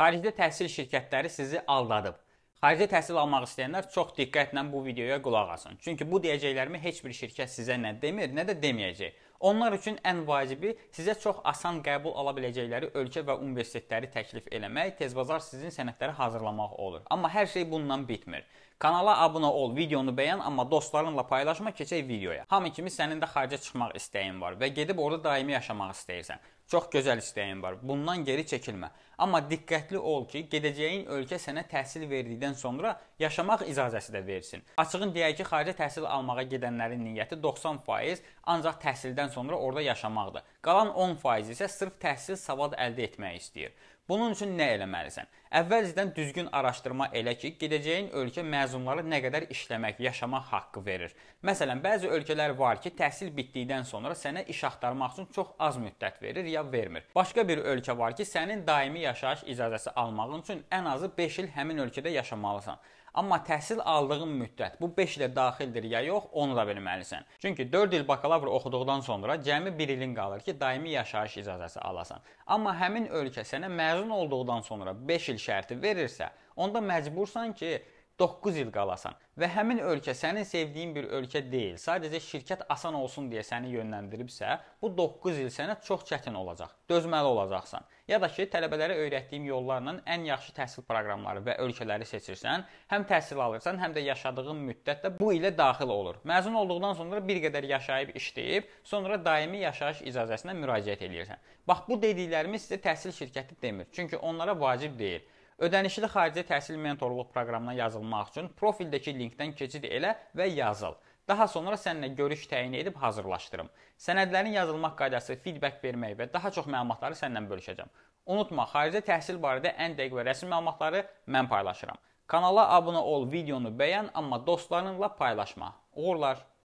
Xaricdə təhsil şirkətləri sizi aldadıb. Xarici təhsil almaq istəyənlər çox diqqətlə bu videoya qulaq asın. Çünki bu deyəcəklərimi heç bir şirkət sizə nə demir, nə də deməyəcək. Onlar üçün ən vacibi sizə çox asan qəbul ala biləcəkləri ölkə və universitetləri təklif eləmək, tezbazar sizin sənədləri hazırlamaq olur. Amma hər şey bununla bitmir. Kanala abunə ol, videonu bəyən, amma dostlarınla paylaşma, keçək videoya. Hamı kimi sənin də xaricə çıxmaq istəyin var və gedib orada daimi yaşamaq istəyirsən. Çox gözəl istəyin var. Bundan geri çəkilmə. Amma diqqətli ol ki, gedəcəyin ölkə sənə təhsil verdikdən sonra yaşamaq icazəsi də versin. Açığın deyək ki, xaricə təhsil almağa gedənlərin niyyəti 90% ancaq təhsildən sonra orada yaşamaqdır. Qalan 10% isə sırf təhsil savad əldə etmək istəyir. Bunun üçün nə eləməlisən? Əvvəlcədən düzgün araşdırma elə ki, gedəcəyin ölkə məzunları nə qədər işləmək, yaşamaq haqqı verir. Məsələn, bəzi ölkələr var ki, təhsil bitdikdən sonra sənə iş axtarmaq üçün çox az müddət verir ya vermir. Başqa bir ölkə var ki, sənin daimi yaşayış icazəsi almağın üçün ən azı 5 il həmin ölkədə yaşamalısan. Amma təhsil aldığın müddət bu 5 ilə daxildir ya yox, onu da bilməlisən. Çünki 4 il bakalavr oxuduqdan sonra cəmi 1 ilin qalır ki, daimi yaşayış icazəsi alasan. Amma həmin ölkə sənə məzun olduqdan sonra 5 il şərti verirsə, onda məcbursan ki, 9 il qalasan və həmin ölkə sənin sevdiyin bir ölkə deyil. Sadəcə şirkət asan olsun deyə səni yönləndiribsə, bu 9 il sənə çox çətin olacaq. Dözməli olacaqsan. Ya da ki, tələbələrə öyrətdiyim yollarla ən yaxşı təhsil proqramları və ölkələri seçirsən, həm təhsil alırsan, həm də yaşadığın müddət də bu ilə daxil olur. Məzun olduqdan sonra bir qədər yaşayıb işləyib, sonra daimi yaşayış icazəsinə müraciət edirsən. Bax bu dediklərimi sizə təhsil şirkəti demir. Çünki onlara vacib deyil. Ödənişli xarici təhsil mentorluq proqramına yazılmaq üçün profildəki linkdən keçid elə və yazıl. Daha sonra səninlə görüş təyin edib hazırlaşdırım. Sənədlərin yazılmaq qaydası, feedback vermək və daha çox məlumatları səninlə bölüşəcəm. Unutma, xarici təhsil barədə ən dəqiq və rəsmi məlumatları mən paylaşıram. Kanala abunə ol, videonu bəyən, amma dostlarınla paylaşma. Uğurlar.